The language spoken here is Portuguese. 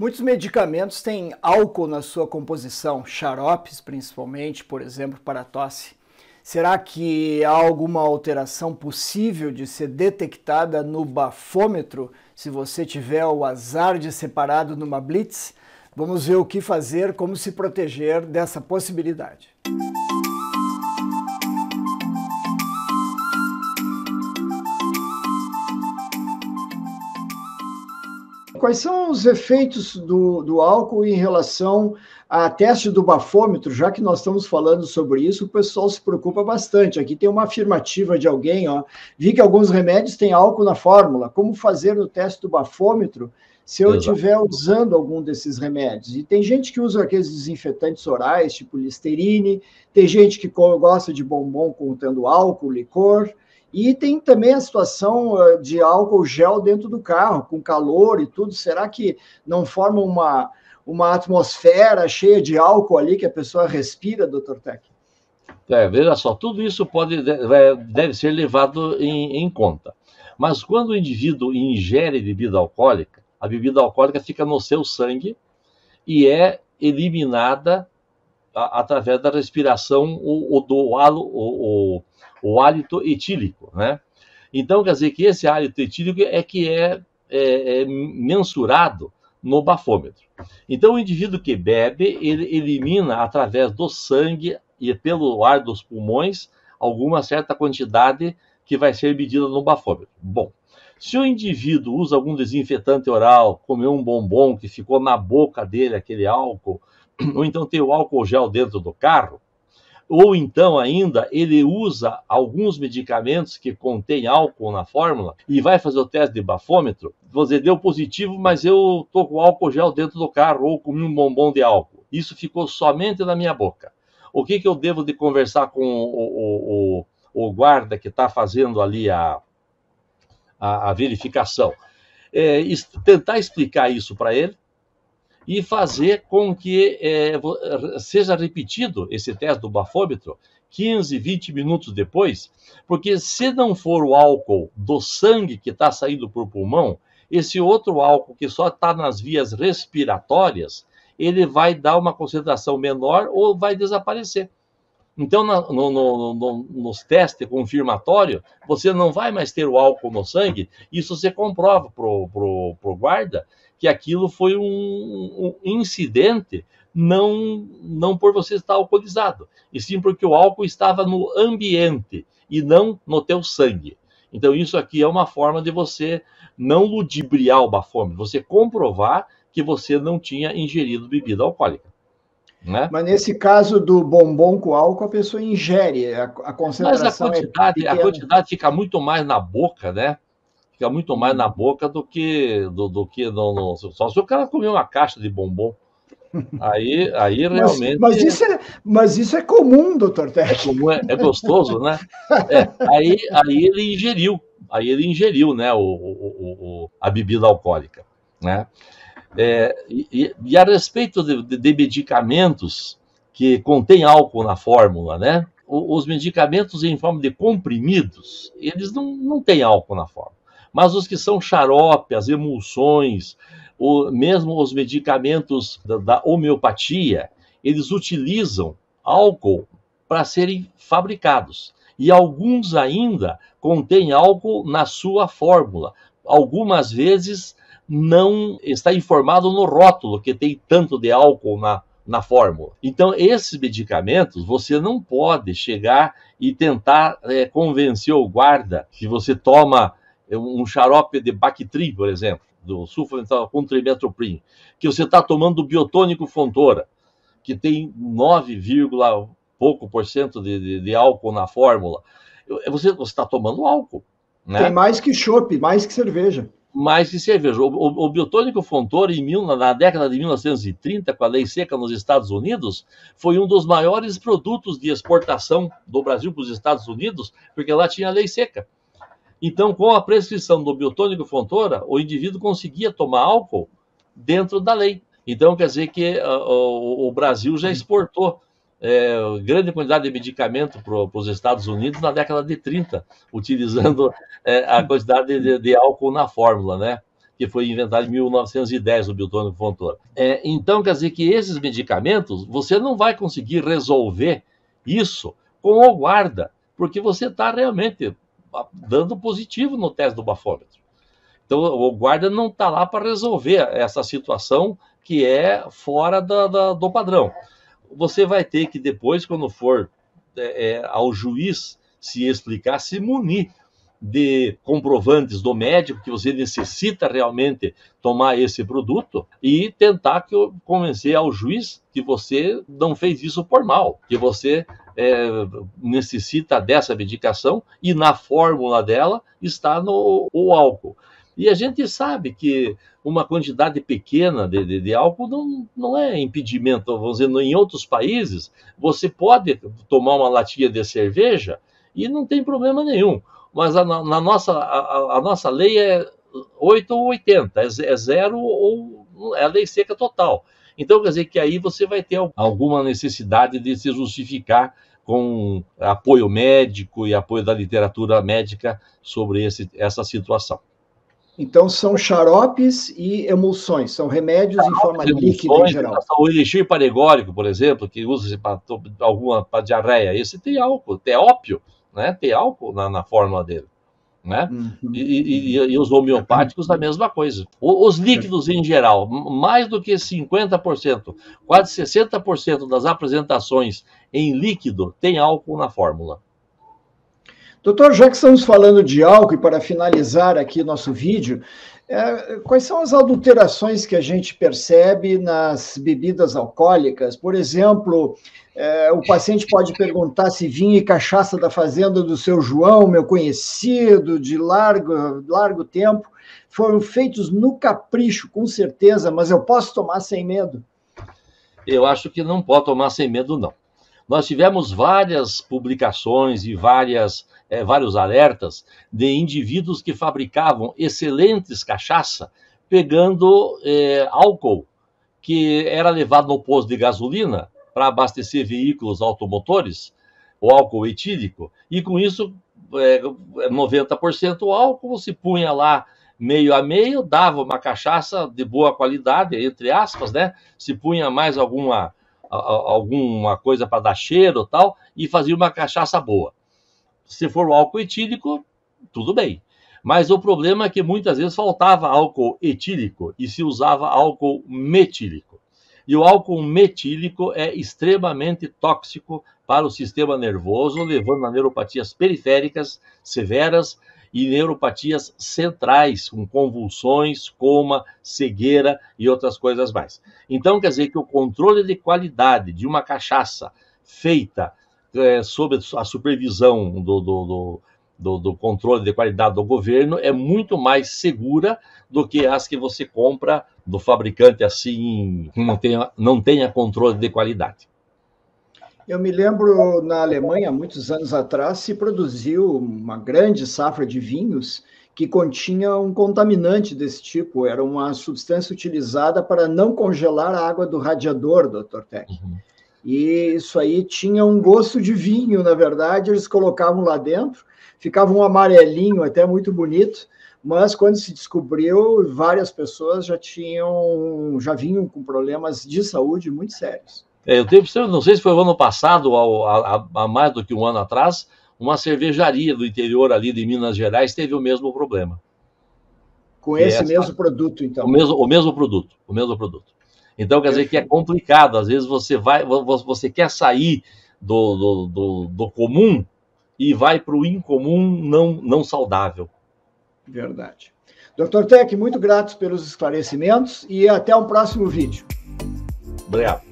Muitos medicamentos têm álcool na sua composição, xaropes principalmente, por exemplo, para tosse. Será que há alguma alteração possível de ser detectada no bafômetro se você tiver o azar de separado numa blitz? Vamos ver o que fazer, como se proteger dessa possibilidade. Música Quais são os efeitos do, do álcool em relação a teste do bafômetro? Já que nós estamos falando sobre isso, o pessoal se preocupa bastante. Aqui tem uma afirmativa de alguém, ó. Vi que alguns remédios têm álcool na fórmula. Como fazer no teste do bafômetro se eu estiver usando algum desses remédios. E tem gente que usa aqueles desinfetantes orais, tipo Listerine, tem gente que gosta de bombom contendo álcool, licor. E tem também a situação eh, de álcool gel dentro do carro, com calor e tudo. Será que não forma uma, uma atmosfera cheia de álcool ali que a pessoa respira, doutor Tech? É, veja só, tudo isso pode, é, deve ser levado em, em conta. Mas quando o indivíduo ingere bebida alcoólica, a bebida alcoólica fica no seu sangue e é eliminada através da respiração ou, ou do halo, ou, ou, o hálito etílico, né? Então, quer dizer que esse hálito etílico é que é, é, é mensurado no bafômetro. Então, o indivíduo que bebe, ele elimina através do sangue e pelo ar dos pulmões alguma certa quantidade que vai ser medida no bafômetro. Bom, se o indivíduo usa algum desinfetante oral, comeu um bombom que ficou na boca dele aquele álcool, ou então tem o álcool gel dentro do carro, ou então, ainda, ele usa alguns medicamentos que contém álcool na fórmula e vai fazer o teste de bafômetro. Você deu positivo, mas eu tô com álcool gel dentro do carro ou comi um bombom de álcool. Isso ficou somente na minha boca. O que, que eu devo de conversar com o, o, o, o guarda que está fazendo ali a, a, a verificação? É, tentar explicar isso para ele, e fazer com que é, seja repetido esse teste do bafômetro 15, 20 minutos depois, porque se não for o álcool do sangue que está saindo o pulmão, esse outro álcool que só está nas vias respiratórias, ele vai dar uma concentração menor ou vai desaparecer. Então, no, no, no, nos testes confirmatórios, você não vai mais ter o álcool no sangue, isso você comprova para o guarda, que aquilo foi um, um incidente não não por você estar alcoolizado, e sim porque o álcool estava no ambiente e não no teu sangue. Então isso aqui é uma forma de você não ludibriar o bafômetro, você comprovar que você não tinha ingerido bebida alcoólica. Né? Mas nesse caso do bombom com álcool, a pessoa ingere, a, a concentração Mas a é quantidade, é a quantidade fica muito mais na boca, né? fica muito mais na boca do que do, do que no, no, só se o cara comer uma caixa de bombom. Aí, aí realmente. Mas, mas isso, é, mas isso é comum, doutor Tech. É, é, é, gostoso, né? É, aí, aí ele ingeriu, aí ele ingeriu, né, o, o, o a bebida alcoólica, né? É, e, e, a respeito de, de, de medicamentos que contém álcool na fórmula, né? os medicamentos em forma de comprimidos, eles não, não têm álcool na forma. Mas os que são xarope, as emulsões, o, mesmo os medicamentos da, da homeopatia, eles utilizam álcool para serem fabricados. E alguns ainda contêm álcool na sua fórmula. Algumas vezes não está informado no rótulo que tem tanto de álcool na, na fórmula. Então, esses medicamentos você não pode chegar e tentar é, convencer o guarda que você toma um xarope de Bactri, por exemplo, do sulfamental com trimetoprim, que você está tomando o biotônico Fontoura, que tem 9, pouco por cento de, de, de álcool na fórmula, é, você está tomando álcool. Né? Tem mais que chope, mais que cerveja. Mais que cerveja. O, o, o biotônico Fontoura, em mil, na década de 1930, com a lei seca nos Estados Unidos, foi um dos maiores produtos de exportação do Brasil para os Estados Unidos, porque lá tinha lei seca. Então, com a prescrição do biotônico Fontoura, o indivíduo conseguia tomar álcool dentro da lei. Então, quer dizer que uh, o Brasil já exportou é, grande quantidade de medicamento para os Estados Unidos na década de 30, utilizando é, a quantidade de, de, álcool na fórmula, né? Que foi inventado em 1910, o biotônico Fontoura. É, então, quer dizer que esses medicamentos, você não vai conseguir resolver isso com o guarda, porque você está realmente dando positivo no teste do bafômetro. Então, o guarda não está lá para resolver essa situação que é fora da, da, do padrão. Você vai ter que depois, quando for é, é ao juiz se explicar, se munir de comprovantes do médico que você necessita realmente tomar esse produto e tentar que convencer ao juiz que você não fez isso por mal, que você é, necessita dessa medicação e na fórmula dela está no, o álcool. E a gente sabe que uma quantidade pequena de, de, de, álcool não, não é impedimento. Vamos dizer, em outros países, você pode tomar uma latinha de cerveja e não tem problema nenhum mas a, na nossa, a, a, nossa lei é 8 ou 80, é, é, zero ou é a lei seca total. Então, quer dizer que aí você vai ter alguma necessidade de se justificar com apoio médico e apoio da literatura médica sobre esse, essa situação. Então, são xaropes e emulsões, são remédios xaropes, em forma líquida em geral. Então, o elixir paregórico, por exemplo, que usa-se para alguma diarreia, esse tem álcool, tem ópio né, ter álcool na, na fórmula dele. Né? Uhum. E, e, e, os homeopáticos da mesma coisa. O, os líquidos em geral, mais do que 50%, quase 60% das apresentações em líquido tem álcool na fórmula. Doutor, já que estamos falando de álcool, e para finalizar aqui nosso vídeo, é, quais são as adulterações que a gente percebe nas bebidas alcoólicas? Por exemplo, é, o paciente pode perguntar se vinho e cachaça da fazenda do seu João, meu conhecido, de largo, largo tempo, foram feitos no capricho, com certeza, mas eu posso tomar sem medo? Eu acho que não pode tomar sem medo, não. Nós tivemos várias publicações e várias, é, vários alertas de indivíduos que fabricavam excelentes cachaça pegando é, álcool que era levado no posto de gasolina para abastecer veículos automotores, o álcool etílico, e com isso, é, 90% álcool se punha lá meio a meio, dava uma cachaça de boa qualidade, entre aspas, né? Se punha mais alguma alguma coisa para dar cheiro tal, e fazia uma cachaça boa. Se for o álcool etílico, tudo bem. Mas o problema é que muitas vezes faltava álcool etílico e se usava álcool metílico. E o álcool metílico é extremamente tóxico para o sistema nervoso, levando a neuropatias periféricas severas e neuropatias centrais, com convulsões, coma, cegueira e outras coisas mais. Então, quer dizer que o controle de qualidade de uma cachaça feita é, sob a supervisão do, do, do do, do, controle de qualidade do governo é muito mais segura do que as que você compra do fabricante assim, não tenha, não tenha controle de qualidade. Eu me lembro na Alemanha, muitos anos atrás, se produziu uma grande safra de vinhos que continha um contaminante desse tipo, era uma substância utilizada para não congelar a água do radiador, Dr. Tech. Uhum. E isso aí tinha um gosto de vinho, na verdade, eles colocavam lá dentro, ficava um amarelinho até muito bonito, mas quando se descobriu, várias pessoas já tinham, já vinham com problemas de saúde muito sérios. É, eu tenho, não sei se foi o ano passado, há mais do que um ano atrás, uma cervejaria do interior ali de Minas Gerais teve o mesmo problema. Com esse essa, mesmo produto, então. O mesmo, o mesmo produto, o mesmo produto. Então, quer Perfeito. dizer que é complicado. Às vezes você vai, você quer sair do, do, do, do comum e vai para o incomum não, não saudável. Verdade. Dr. Tech, muito grato pelos esclarecimentos e até o um próximo vídeo. Obrigado.